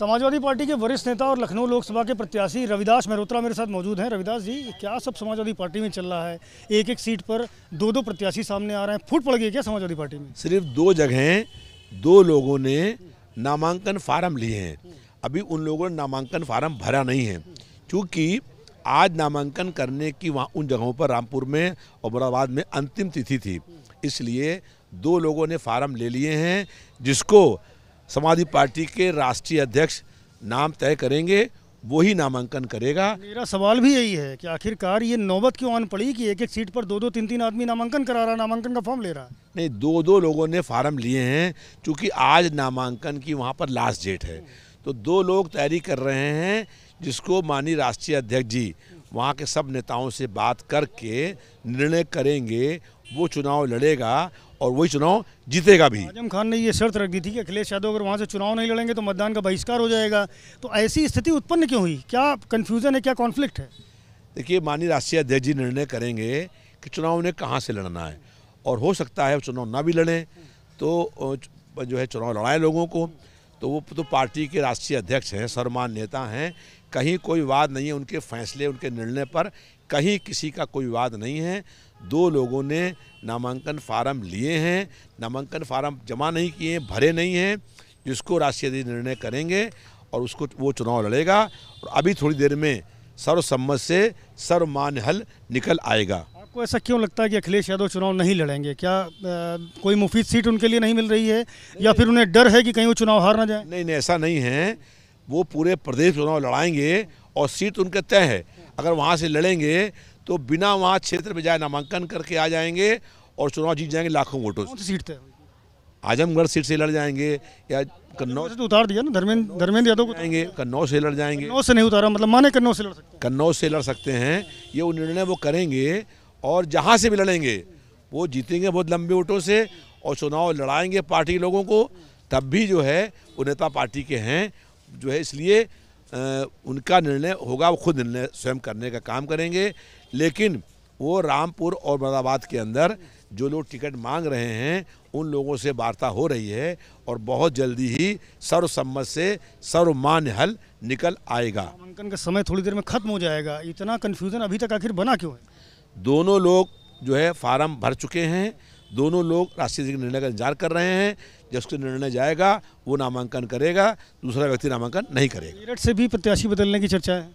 Samajwadi party के वरिष्ठ नेता और लखनऊ लोकसभा के प्रत्याशी रविदास मेहरोत्रा मेरे साथ मौजूद हैं रविदास जी क्या सब समाजवादी पार्टी में चल रहा है एक एक सीट पर दो दो प्रत्याशी सामने आ रहे हैं फूट पड़ गई क्या समाजवादी पार्टी में सिर्फ दो जगह दो लोगों ने नामांकन फार्म लिए हैं अभी उन लोगों ने नामांकन फार्म भरा नहीं है क्योंकि आज नामांकन करने की वहाँ उन जगहों पर रामपुर में और मुरादाबाद में अंतिम तिथि थी इसलिए दो लोगों ने फार्म ले लिए हैं जिसको समाजवादी पार्टी के राष्ट्रीय अध्यक्ष नाम तय करेंगे वही नामांकन करेगा मेरा सवाल भी यही है कि आखिरकार ये नौबत क्यों आन पड़ी कि एक एक सीट पर दो दो तीन तीन आदमी नामांकन करा रहा नामांकन का फॉर्म ले रहा नहीं दो दो लोगों ने फार्म लिए हैं क्योंकि आज नामांकन की वहाँ पर लास्ट डेट है तो दो लोग तैयारी कर रहे हैं जिसको माननीय राष्ट्रीय अध्यक्ष जी वहाँ के सब नेताओं से बात करके निर्णय करेंगे वो चुनाव लड़ेगा और वही चुनाव जीतेगा भी आजम खान ने ये शर्त रख दी थी कि अखिलेश यादव अगर वहाँ से चुनाव नहीं लड़ेंगे तो मतदान का बहिष्कार हो जाएगा तो ऐसी स्थिति उत्पन्न क्यों हुई क्या कन्फ्यूज़न है क्या कॉन्फ्लिक्ट है देखिए माननीय राष्ट्रीय अध्यक्ष जी निर्णय करेंगे कि चुनाव उन्हें कहाँ से लड़ना है और हो सकता है चुनाव ना भी लड़ें तो जो है चुनाव लड़ाएं लोगों को तो वो तो पार्टी के राष्ट्रीय अध्यक्ष हैं सर्वमान नेता हैं कहीं कोई वाद नहीं है उनके फैसले उनके निर्णय पर कहीं किसी का कोई वाद नहीं है दो लोगों ने नामांकन फार्म लिए हैं नामांकन फार्म जमा नहीं किए भरे नहीं हैं जिसको राष्ट्रीय अध्यक्ष निर्णय करेंगे और उसको वो चुनाव लड़ेगा और अभी थोड़ी देर में सर्वसम्मत से सर्वमान्य हल निकल आएगा आपको ऐसा क्यों लगता है कि अखिलेश यादव चुनाव नहीं लड़ेंगे क्या आ, कोई मुफीद सीट उनके लिए नहीं मिल रही है या फिर उन्हें डर है कि कहीं वो चुनाव हार ना जाए नहीं नहीं ऐसा नहीं है वो पूरे प्रदेश चुनाव लड़ाएंगे और सीट उनका तय है अगर वहाँ से लड़ेंगे तो बिना वहाँ क्षेत्र में जाए नामांकन करके आ जाएंगे और चुनाव जीत जाएंगे लाखों वोटों से सीट तय आजमगढ़ सीट से लड़ जाएंगे या कन्नौज तो उतार दिया ना धर्मेंद्र धर्मेंद्र यादव को आएंगे तो। कन्नौज से लड़ जाएंगे कन्नौज से नहीं उतारा मतलब माने कन्नौज से लड़ सकते कन्नौज से लड़ सकते हैं ये वो निर्णय वो करेंगे और जहाँ से भी लड़ेंगे वो जीतेंगे बहुत लंबे वोटों से और चुनाव लड़ाएंगे पार्टी लोगों को तब भी जो है वो नेता पार्टी के हैं जो है इसलिए उनका निर्णय होगा वो खुद निर्णय स्वयं करने का काम करेंगे लेकिन वो रामपुर और मुरादाबाद के अंदर जो लोग टिकट मांग रहे हैं उन लोगों से वार्ता हो रही है और बहुत जल्दी ही सर्वसम्मत से सर्वमान्य हल निकल आएगा नामांकन का समय थोड़ी देर में खत्म हो जाएगा इतना कन्फ्यूजन अभी तक आखिर बना क्यों है दोनों लोग जो है फार्म भर चुके हैं दोनों लोग राष्ट्रीय के निर्णय का इंतजार कर रहे हैं जब उसके निर्णय जाएगा वो नामांकन करेगा दूसरा व्यक्ति नामांकन नहीं करेगा मेरठ से भी प्रत्याशी बदलने की चर्चा है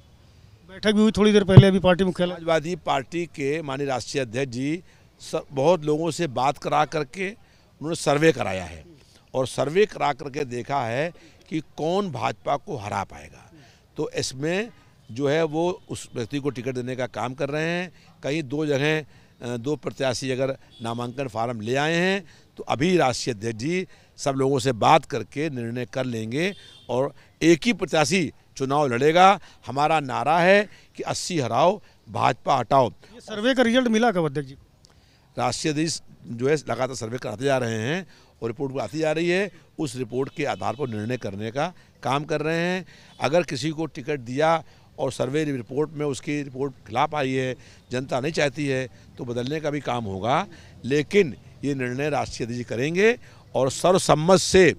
बैठक भी हुई थोड़ी देर पहले अभी पार्टी मुख्यालय समाजवादी पार्टी के माननीय राष्ट्रीय अध्यक्ष जी सब बहुत लोगों से बात करा करके उन्होंने सर्वे कराया है और सर्वे करा करके देखा है कि कौन भाजपा को हरा पाएगा तो इसमें जो है वो उस व्यक्ति को टिकट देने का काम कर रहे हैं कहीं दो जगह दो प्रत्याशी अगर नामांकन फार्म ले आए हैं तो अभी राष्ट्रीय अध्यक्ष जी सब लोगों से बात करके निर्णय कर लेंगे और एक ही प्रत्याशी चुनाव लड़ेगा हमारा नारा है कि अस्सी हराओ भाजपा हटाओ ये सर्वे का रिजल्ट मिला कब अध्यक्ष जी राष्ट्रीय अध्यक्ष जो है लगातार सर्वे कराते जा रहे हैं और रिपोर्ट आती जा रही है उस रिपोर्ट के आधार पर निर्णय करने का काम कर रहे हैं अगर किसी को टिकट दिया और सर्वे रिपोर्ट में उसकी रिपोर्ट खिलाफ आई है जनता नहीं चाहती है तो बदलने का भी काम होगा लेकिन ये निर्णय राष्ट्रीय अध्यक्ष करेंगे और सर्वसम्मत से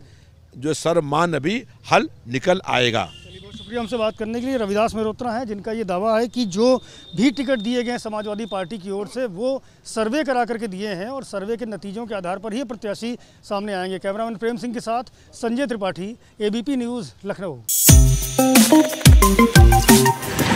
जो सर्वमान अभी हल निकल आएगा शुक्रिया हमसे बात करने के लिए रविदास मेहरोत्रा हैं जिनका ये दावा है कि जो भी टिकट दिए गए हैं समाजवादी पार्टी की ओर से वो सर्वे करा करके दिए हैं और सर्वे के नतीजों के आधार पर ही प्रत्याशी सामने आएंगे कैमरामैन प्रेम सिंह के साथ संजय त्रिपाठी एबीपी न्यूज़ लखनऊ フフフフ。